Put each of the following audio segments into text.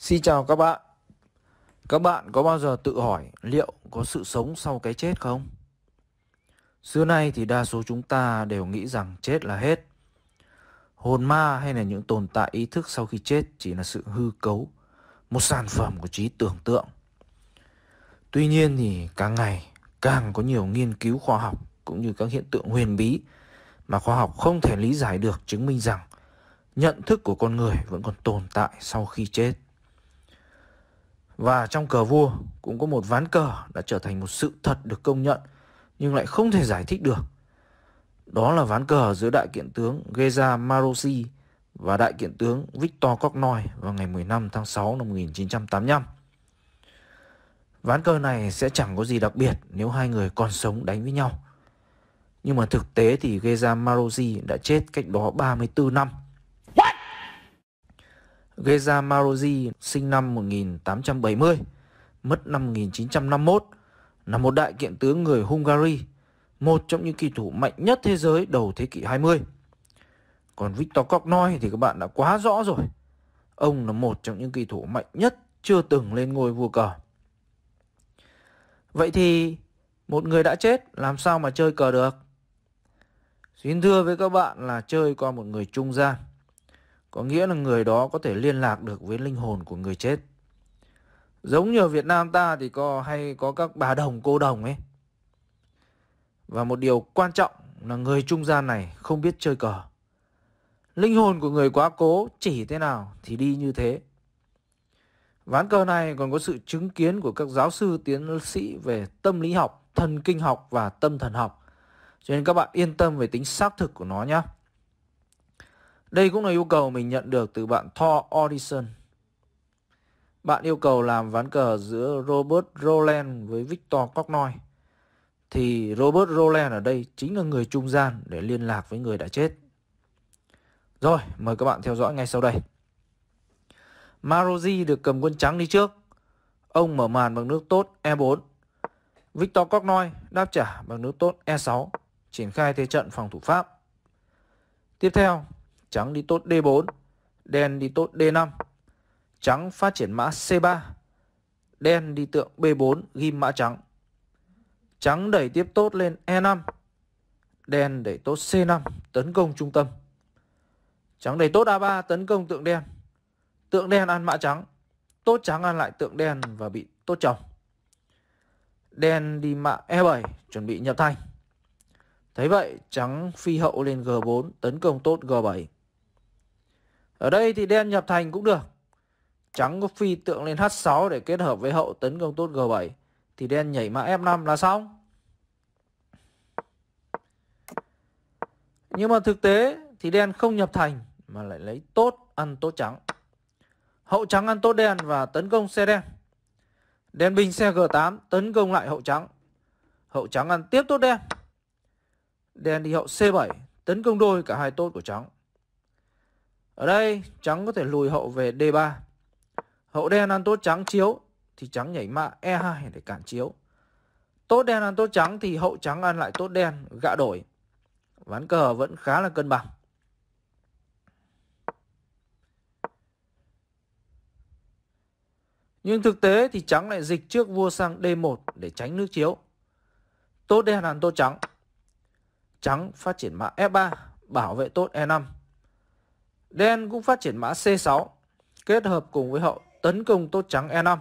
Xin chào các bạn. Các bạn có bao giờ tự hỏi liệu có sự sống sau cái chết không? Xưa nay thì đa số chúng ta đều nghĩ rằng chết là hết. Hồn ma hay là những tồn tại ý thức sau khi chết chỉ là sự hư cấu, một sản phẩm của trí tưởng tượng. Tuy nhiên thì càng ngày càng có nhiều nghiên cứu khoa học cũng như các hiện tượng huyền bí mà khoa học không thể lý giải được chứng minh rằng nhận thức của con người vẫn còn tồn tại sau khi chết. Và trong cờ vua cũng có một ván cờ đã trở thành một sự thật được công nhận nhưng lại không thể giải thích được. Đó là ván cờ giữa đại kiện tướng Geza Marosi và đại kiện tướng Victor Cocnoy vào ngày 15 tháng 6 năm 1985. Ván cờ này sẽ chẳng có gì đặc biệt nếu hai người còn sống đánh với nhau. Nhưng mà thực tế thì Geza Marosi đã chết cách đó 34 năm. Geza Marozi sinh năm 1870, mất năm 1951, là một đại kiện tướng người Hungary, một trong những kỳ thủ mạnh nhất thế giới đầu thế kỷ 20. Còn Victor Cognoy thì các bạn đã quá rõ rồi. Ông là một trong những kỳ thủ mạnh nhất chưa từng lên ngôi vua cờ. Vậy thì một người đã chết làm sao mà chơi cờ được? Xin thưa với các bạn là chơi qua một người trung gian có nghĩa là người đó có thể liên lạc được với linh hồn của người chết. Giống như ở Việt Nam ta thì có hay có các bà đồng cô đồng ấy. Và một điều quan trọng là người trung gian này không biết chơi cờ. Linh hồn của người quá cố chỉ thế nào thì đi như thế. Ván cờ này còn có sự chứng kiến của các giáo sư tiến sĩ về tâm lý học, thần kinh học và tâm thần học. Cho nên các bạn yên tâm về tính xác thực của nó nhé. Đây cũng là yêu cầu mình nhận được từ bạn Thor Audison. Bạn yêu cầu làm ván cờ giữa Robert Roland với Victor Cognoy. Thì Robert Roland ở đây chính là người trung gian để liên lạc với người đã chết. Rồi, mời các bạn theo dõi ngay sau đây. Marozzi được cầm quân trắng đi trước. Ông mở màn bằng nước tốt E4. Victor Cognoy đáp trả bằng nước tốt E6, triển khai thế trận phòng thủ Pháp. Tiếp theo, Trắng đi tốt D4, đen đi tốt D5. Trắng phát triển mã C3, đen đi tượng B4 ghim mã trắng. Trắng đẩy tiếp tốt lên E5, đen đẩy tốt C5 tấn công trung tâm. Trắng đẩy tốt A3 tấn công tượng đen. Tượng đen ăn mã trắng, tốt trắng ăn lại tượng đen và bị tốt chồng. Đen đi mã E7 chuẩn bị nhập thanh. Thấy vậy, trắng phi hậu lên G4 tấn công tốt G7. Ở đây thì đen nhập thành cũng được. Trắng có phi tượng lên H6 để kết hợp với hậu tấn công tốt G7. Thì đen nhảy mã F5 là xong. Nhưng mà thực tế thì đen không nhập thành mà lại lấy tốt ăn tốt trắng. Hậu trắng ăn tốt đen và tấn công xe đen. Đen binh xe G8 tấn công lại hậu trắng. Hậu trắng ăn tiếp tốt đen. Đen đi hậu C7 tấn công đôi cả hai tốt của trắng. Ở đây trắng có thể lùi hậu về D3. Hậu đen ăn tốt trắng chiếu thì trắng nhảy mạ E2 để cản chiếu. Tốt đen ăn tốt trắng thì hậu trắng ăn lại tốt đen, gạ đổi. Ván cờ vẫn khá là cân bằng. Nhưng thực tế thì trắng lại dịch trước vua sang D1 để tránh nước chiếu. Tốt đen ăn tốt trắng. Trắng phát triển mã F3, bảo vệ tốt E5. Đen cũng phát triển mã C6 kết hợp cùng với hậu tấn công tốt trắng E5.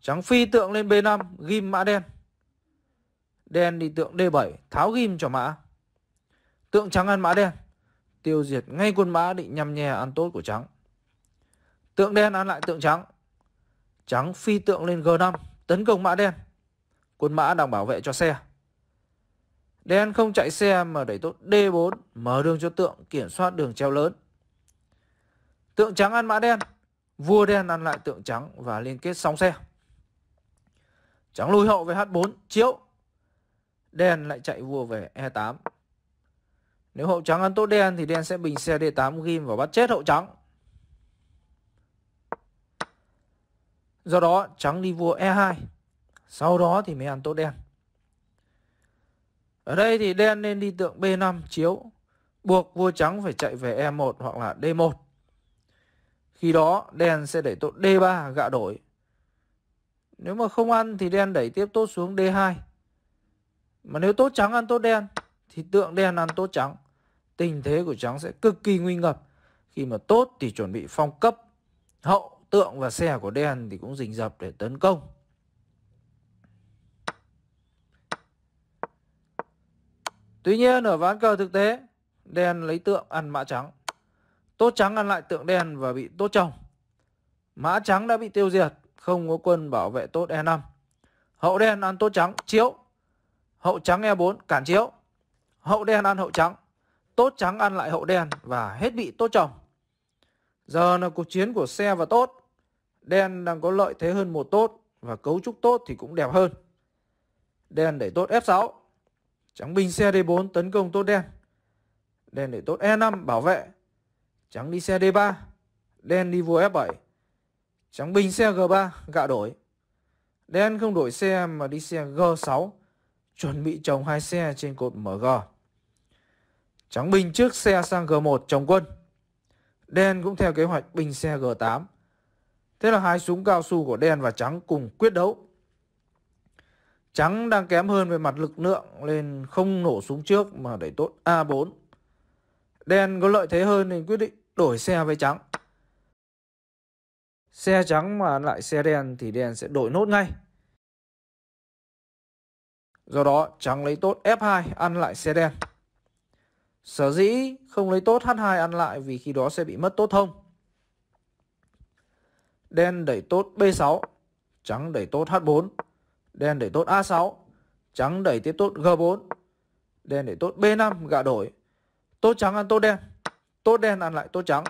Trắng phi tượng lên B5 ghim mã đen. Đen đi tượng D7 tháo ghim cho mã. Tượng trắng ăn mã đen. Tiêu diệt ngay quân mã định nhằm nhè ăn tốt của trắng. Tượng đen ăn lại tượng trắng. Trắng phi tượng lên G5 tấn công mã đen. Quân mã đang bảo vệ cho xe. Đen không chạy xe mà đẩy tốt D4 mở đường cho tượng kiểm soát đường treo lớn. Tượng trắng ăn mã đen, vua đen ăn lại tượng trắng và liên kết sóng xe. Trắng lùi hậu về H4, chiếu. Đen lại chạy vua về E8. Nếu hậu trắng ăn tốt đen thì đen sẽ bình xe D8 ghim và bắt chết hậu trắng. Do đó trắng đi vua E2. Sau đó thì mới ăn tốt đen. Ở đây thì đen nên đi tượng B5 chiếu, buộc vua trắng phải chạy về E1 hoặc là D1. Khi đó đen sẽ đẩy tốt D3 gạ đổi. Nếu mà không ăn thì đen đẩy tiếp tốt xuống D2. Mà nếu tốt trắng ăn tốt đen thì tượng đen ăn tốt trắng. Tình thế của trắng sẽ cực kỳ nguy ngập. Khi mà tốt thì chuẩn bị phong cấp, hậu tượng và xe của đen thì cũng rình rập để tấn công. Tuy nhiên ở ván cờ thực tế, đen lấy tượng ăn mã trắng. Tốt trắng ăn lại tượng đen và bị tốt chồng. Mã trắng đã bị tiêu diệt, không có quân bảo vệ tốt E5. Hậu đen ăn tốt trắng, chiếu. Hậu trắng E4, cản chiếu. Hậu đen ăn hậu trắng. Tốt trắng ăn lại hậu đen và hết bị tốt chồng. Giờ là cuộc chiến của xe và tốt. Đen đang có lợi thế hơn một tốt và cấu trúc tốt thì cũng đẹp hơn. Đen để tốt F6. Trắng binh xe D4 tấn công tốt đen. Đen để tốt E5 bảo vệ. Trắng đi xe D3. Đen đi vua F7. Trắng binh xe G3 gạ đổi. Đen không đổi xe mà đi xe G6. Chuẩn bị trồng hai xe trên cột MG. Trắng binh trước xe sang G1 trồng quân. Đen cũng theo kế hoạch binh xe G8. Thế là hai súng cao su của đen và trắng cùng quyết đấu. Trắng đang kém hơn về mặt lực lượng nên không nổ súng trước mà đẩy tốt A4. Đen có lợi thế hơn nên quyết định đổi xe với trắng. Xe trắng mà lại xe đen thì đen sẽ đổi nốt ngay. Do đó trắng lấy tốt F2 ăn lại xe đen. Sở dĩ không lấy tốt H2 ăn lại vì khi đó sẽ bị mất tốt thông. Đen đẩy tốt B6, trắng đẩy tốt H4. Đen đẩy tốt A6 Trắng đẩy tiếp tốt G4 Đen đẩy tốt B5 gạ đổi Tốt trắng ăn tốt đen Tốt đen ăn lại tốt trắng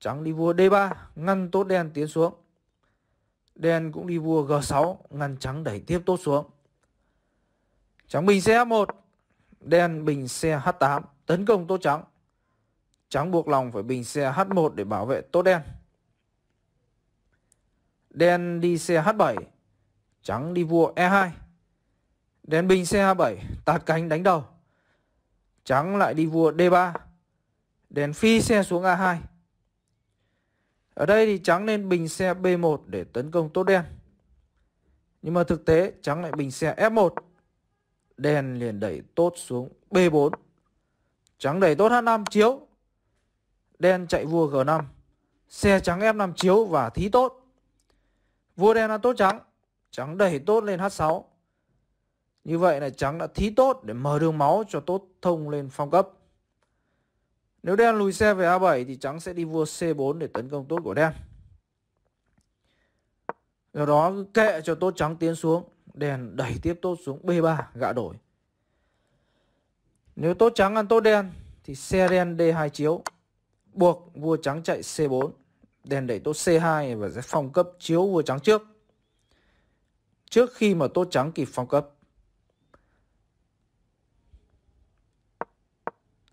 Trắng đi vua D3 Ngăn tốt đen tiến xuống Đen cũng đi vua G6 Ngăn trắng đẩy tiếp tốt xuống Trắng bình xe H1 Đen bình xe H8 Tấn công tốt trắng Trắng buộc lòng phải bình xe H1 để bảo vệ tốt đen Đen đi xe H7 Trắng đi vua E2 Đèn bình C27 tạt cánh đánh đầu Trắng lại đi vua D3 Đèn phi xe xuống A2 Ở đây thì trắng lên bình xe B1 để tấn công tốt đen Nhưng mà thực tế trắng lại bình xe F1 đèn liền đẩy tốt xuống B4 Trắng đẩy tốt H5 chiếu Đen chạy vua G5 Xe trắng F5 chiếu và thí tốt Vua đen ăn tốt trắng Trắng đẩy tốt lên H6. Như vậy là trắng đã thí tốt để mở đường máu cho tốt thông lên phong cấp. Nếu đen lùi xe về A7 thì trắng sẽ đi vua C4 để tấn công tốt của đen. Do đó kệ cho tốt trắng tiến xuống, đen đẩy tiếp tốt xuống B3 gạ đổi. Nếu tốt trắng ăn tốt đen thì xe đen D2 chiếu, buộc vua trắng chạy C4, đen đẩy tốt C2 và sẽ phong cấp chiếu vua trắng trước trước khi mà tốt Trắng kịp phong cấp.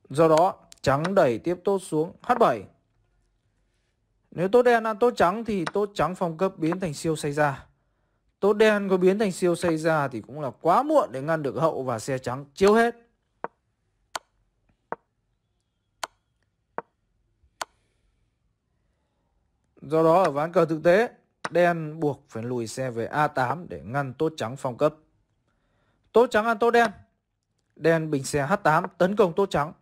Do đó, trắng đẩy tiếp tốt xuống H7. Nếu tốt đen ăn tốt trắng thì tốt trắng phong cấp biến thành siêu xây ra. Tốt đen có biến thành siêu xây ra thì cũng là quá muộn để ngăn được hậu và xe trắng chiếu hết. Do đó ở ván cờ thực tế, đen buộc phải lùi xe về A8 để ngăn tốt trắng phong cấp. Tốt trắng ăn tốt đen. Đen bình xe H8 tấn công tốt trắng.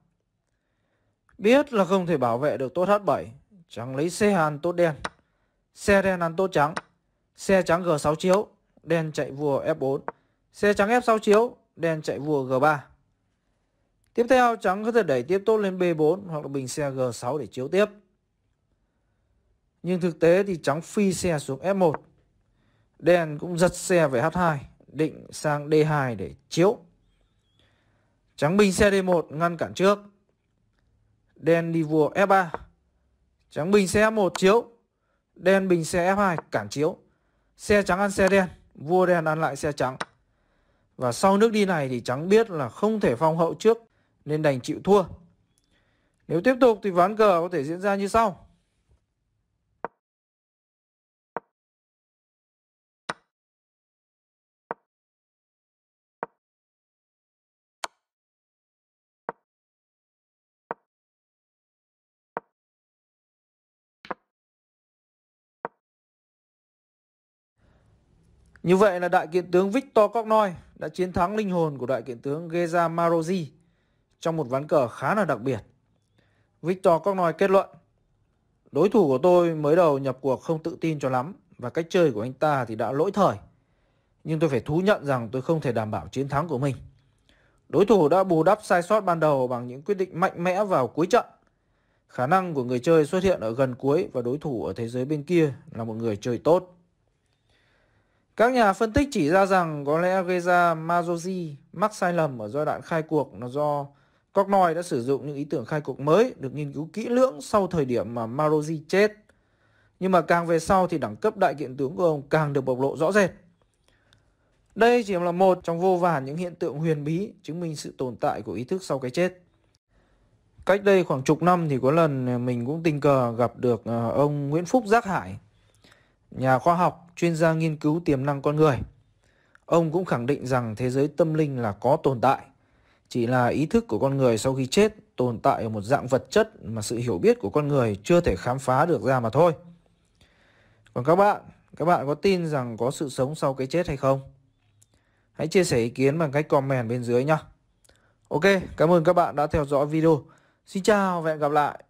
Biết là không thể bảo vệ được tốt H7, trắng lấy xe ăn tốt đen. Xe đen ăn tốt trắng. Xe trắng G6 chiếu, đen chạy vua F4. Xe trắng F6 chiếu, đen chạy vua G3. Tiếp theo trắng có thể đẩy tiếp tốt lên B4 hoặc là bình xe G6 để chiếu tiếp. Nhưng thực tế thì trắng phi xe xuống F1. đen cũng giật xe về H2, định sang D2 để chiếu. Trắng binh xe D1 ngăn cản trước. Đen đi vua F3. Trắng bình xe F1 chiếu. Đen bình xe F2 cản chiếu. Xe trắng ăn xe đen, vua đen ăn lại xe trắng. Và sau nước đi này thì trắng biết là không thể phong hậu trước nên đành chịu thua. Nếu tiếp tục thì ván cờ có thể diễn ra như sau. Như vậy là đại kiện tướng Victor Cognoy đã chiến thắng linh hồn của đại kiện tướng Geza Marozi trong một ván cờ khá là đặc biệt. Victor Cognoy kết luận, đối thủ của tôi mới đầu nhập cuộc không tự tin cho lắm và cách chơi của anh ta thì đã lỗi thời. Nhưng tôi phải thú nhận rằng tôi không thể đảm bảo chiến thắng của mình. Đối thủ đã bù đắp sai sót ban đầu bằng những quyết định mạnh mẽ vào cuối trận. Khả năng của người chơi xuất hiện ở gần cuối và đối thủ ở thế giới bên kia là một người chơi tốt. Các nhà phân tích chỉ ra rằng có lẽ gây ra mắc sai lầm ở giai đoạn khai cuộc là do Cognoy đã sử dụng những ý tưởng khai cuộc mới được nghiên cứu kỹ lưỡng sau thời điểm mà Marozzi chết. Nhưng mà càng về sau thì đẳng cấp đại kiện tướng của ông càng được bộc lộ rõ rệt. Đây chỉ là một trong vô vàn những hiện tượng huyền bí chứng minh sự tồn tại của ý thức sau cái chết. Cách đây khoảng chục năm thì có lần mình cũng tình cờ gặp được ờ, ông Nguyễn Phúc Giác Hải, nhà khoa học, chuyên gia nghiên cứu tiềm năng con người. Ông cũng khẳng định rằng thế giới tâm linh là có tồn tại, chỉ là ý thức của con người sau khi chết tồn tại ở một dạng vật chất mà sự hiểu biết của con người chưa thể khám phá được ra mà thôi. Còn các bạn, các bạn có tin rằng có sự sống sau cái chết hay không? Hãy chia sẻ ý kiến bằng cách comment bên dưới nhé. Ok, cảm ơn các bạn đã theo dõi video. Xin chào và hẹn gặp lại.